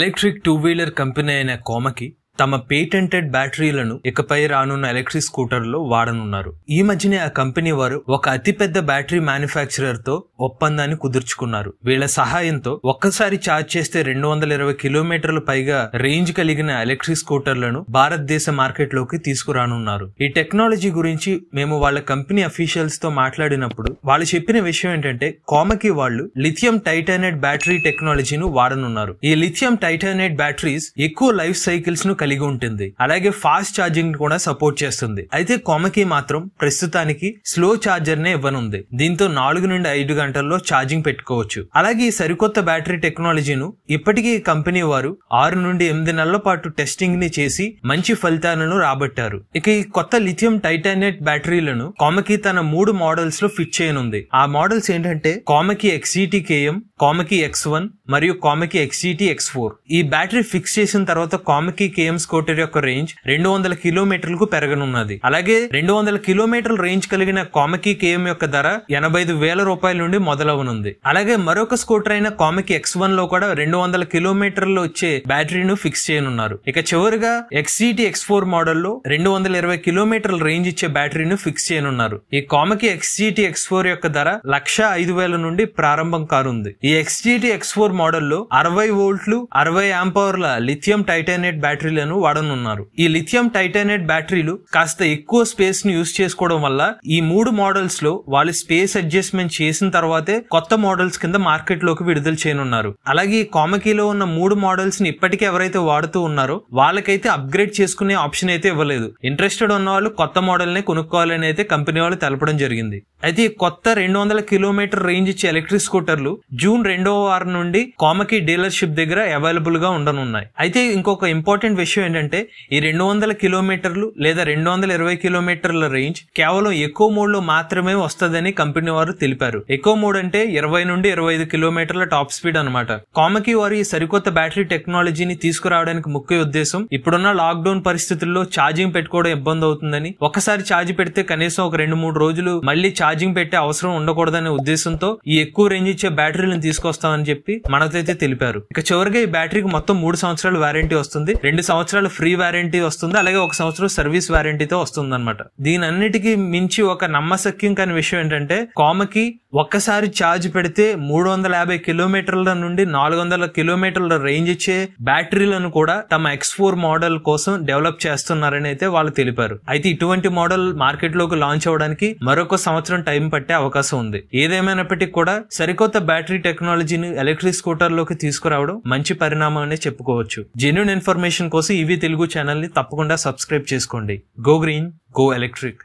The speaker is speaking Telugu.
ఎలక్ట్రిక్ టూ వీలర్ కంపెనీ అయిన కోమకి తమ పేటెంటెడ్ బ్యాటరీలను ఇకపై రానున్న ఎలక్ట్రిక్ స్కూటర్లో వాడనున్నారు ఈ మధ్యనే ఆ కంపెనీ వారు ఒక అతిపెద్ద బ్యాటరీ మ్యానుఫ్యాక్చరర్ తో ఒప్పందాన్ని కుదుర్చుకున్నారు వీళ్ళ సహాయంతో ఒక్కసారి ఛార్జ్ చేస్తే రెండు వందల ఇరవై కిలోమీటర్లు పైగా రేంజ్ కలిగిన ఎలక్ట్రిక్ స్కూటర్లను భారతదేశ మార్కెట్ లోకి తీసుకురానున్నారు ఈ టెక్నాలజీ గురించి మేము వాళ్ళ కంపెనీ అఫీషియల్స్ తో మాట్లాడినప్పుడు వాళ్ళు చెప్పిన విషయం ఏంటంటే కోమకి వాళ్ళు లిథియం టైటానైట్ బ్యాటరీ టెక్నాలజీను వాడనున్నారు ఈ లిథియం టైటానైట్ బ్యాటరీస్ ఎక్కువ లైఫ్ సైకిల్స్ ను కలిగి ఉంటుంది అలాగే ఫాస్ట్ ఛార్జింగ్ కూడా సపోర్ట్ చేస్తుంది అయితే కొమకి మాత్రం ప్రస్తుతానికి స్లో ఛార్జర్ నే ఇవ్వనుంది దీంతో నాలుగు నుండి ఐదు గంటల్లో ఛార్జింగ్ పెట్టుకోవచ్చు అలాగే ఈ సరికొత్త బ్యాటరీ టెక్నాలజీను ఇప్పటికీ కంపెనీ వారు ఆరు నుండి ఎనిమిది నెలల పాటు టెస్టింగ్ ని చేసి మంచి ఫలితాలను రాబట్టారు ఇక ఈ కొత్త లిథియం టైటానేట్ బ్యాటరీలను కామకి తన మూడు మోడల్స్ లో ఫిట్ చేయనుంది ఆ మోడల్స్ ఏంటంటే Komaki XET KM Komaki X one మరియు కామకి ఎక్స్ఈటీ ఎక్స్ ఫోర్ ఈ బ్యాటరీ ఫిక్స్ చేసిన తర్వాత కామకి కేఎం విలియం స్కూటర్ యొక్క రేంజ్ రెండు వందల కిలోమీటర్లకు పెరగనున్నది అలాగే రెండు వందల కిలోమీటర్ల రేంజ్ కలిగిన కామకి కేఎం యొక్క ధర ఎనభై ఐదు వేల రూపాయల నుండి మొదలవనుంది అలాగే మరొక స్కూటర్ అయిన కామకి ఎక్స్ వన్ లో కూడా రెండు వందల కిలోమీటర్లు వచ్చే బ్యాటరీను ఫిక్స్ చేయనున్నారు ఇక చివరిగా ఎక్స్ఈటి ఎక్స్ ఫోర్ మోడల్లో రెండు వందల ఇరవై కిలోమీటర్ల రేంజ్ ఇచ్చే బ్యాటరీను ఫిక్స్ చేయనున్నారు ఈ కామకి ఎక్స్ఈటి ఎక్స్ ఫోర్ యొక్క ధర లక్ష ఐదు వేల నుండి ప్రారంభం కానుంది ఈ ఎక్స్జీటీ ఎక్స్ ఫోర్ మోడల్లో అరవై వోల్ట్లు అరవై ఆంపవర్ల లిథియం టైటానేట్ బ్యాటరీలు బ్యాటరీలను వాడనున్నారు ఈ లిథియం టైటానేట్ బ్యాటరీలు కాస్త ఎక్కువ స్పేస్ ని యూజ్ చేసుకోవడం వల్ల ఈ మూడు మోడల్స్ లో వాళ్ళు స్పేస్ అడ్జస్ట్మెంట్ చేసిన తర్వాతే కొత్త మోడల్స్ కింద మార్కెట్ లోకి విడుదల చేయనున్నారు అలాగే ఈ కామకీలో ఉన్న మూడు మోడల్స్ ని ఇప్పటికే ఎవరైతే వాడుతూ ఉన్నారో వాళ్ళకైతే అప్గ్రేడ్ చేసుకునే ఆప్షన్ అయితే ఇవ్వలేదు ఇంట్రెస్టెడ్ ఉన్న వాళ్ళు కొత్త మోడల్ నే కొనుక్కోవాలని అయితే కంపెనీ వాళ్ళు తెలపడం జరిగింది అయితే కొత్త రెండు వందల కిలోమీటర్ రేంజ్ ఇచ్చే ఎలక్ట్రిక్ స్కూటర్లు జూన్ రెండవ వారం నుండి కామకి డీలర్షిప్ దగ్గర అవైలబుల్ గా ఉండనున్నాయి అయితే ఇంకొక ఇంపార్టెంట్ విషయం ఏంటంటే ఈ రెండు వందల కిలోమీటర్లు లేదా రెండు వందల ఇరవై కిలోమీటర్ల రేంజ్ కేవలం ఎక్కువ మోడ్ లో మాత్రమే వస్తుందని కంపెనీ వారు తెలిపారు ఎక్కువ మోడ్ అంటే ఇరవై నుండి ఇరవై ఐదు కిలోమీటర్ల టాప్ స్పీడ్ అనమాట కామకి వారు ఈ సరికొత్త బ్యాటరీ టెక్నాలజీని తీసుకురావడానికి ముఖ్య ఉద్దేశం ఇప్పుడున్న లాక్డౌన్ పరిస్థితుల్లో ఛార్జింగ్ పెట్టుకోవడం ఇబ్బంది అవుతుందని ఒకసారి ఛార్జ్ పెడితే కనీసం ఒక రెండు మూడు రోజులు మళ్ళీ ఛార్జింగ్ పెట్టే అవసరం ఉండకూడదనే ఉద్దేశంతో ఈ ఎక్కువ రేంజ్ ఇచ్చే బ్యాటరీలను తీసుకొస్తామని చెప్పి మనకైతే తెలిపారు ఇక చివరిగా ఈ బ్యాటరీకి మొత్తం మూడు సంవత్సరాల వారంటీ వస్తుంది రెండు సంవత్సరాలు ఫ్రీ వారంటీ వస్తుంది అలాగే ఒక సంవత్సరం సర్వీస్ వారంటీతో వస్తుంది అనమాట దీని అన్నిటికీ మించి ఒక నమ్మశక్యం కాని విషయం ఏంటంటే కామకి ఒక్కసారి ఛార్జ్ పెడితే మూడు వందల యాభై కిలోమీటర్ల నుండి నాలుగు వందల కిలోమీటర్ల రేంజ్ ఇచ్చే బ్యాటరీలను కూడా తమ ఎక్స్ ఫోర్ మోడల్ కోసం డెవలప్ చేస్తున్నారని అయితే వాళ్ళు తెలిపారు అయితే ఇటువంటి మోడల్ మార్కెట్ లోకి లాంచ్ అవడానికి మరొక సంవత్సరం కొంచెం టైం పట్టే అవకాశం ఉంది ఏదేమైనప్పటికీ కూడా సరికొత్త బ్యాటరీ టెక్నాలజీని ఎలక్ట్రిక్ స్కూటర్లోకి తీసుకురావడం మంచి పరిణామం అనే చెప్పుకోవచ్చు జెన్యున్ ఇన్ఫర్మేషన్ కోసం ఈవీ తెలుగు ఛానల్ని తప్పకుండా సబ్స్క్రైబ్ చేసుకోండి గో గ్రీన్ గో ఎలక్ట్రిక్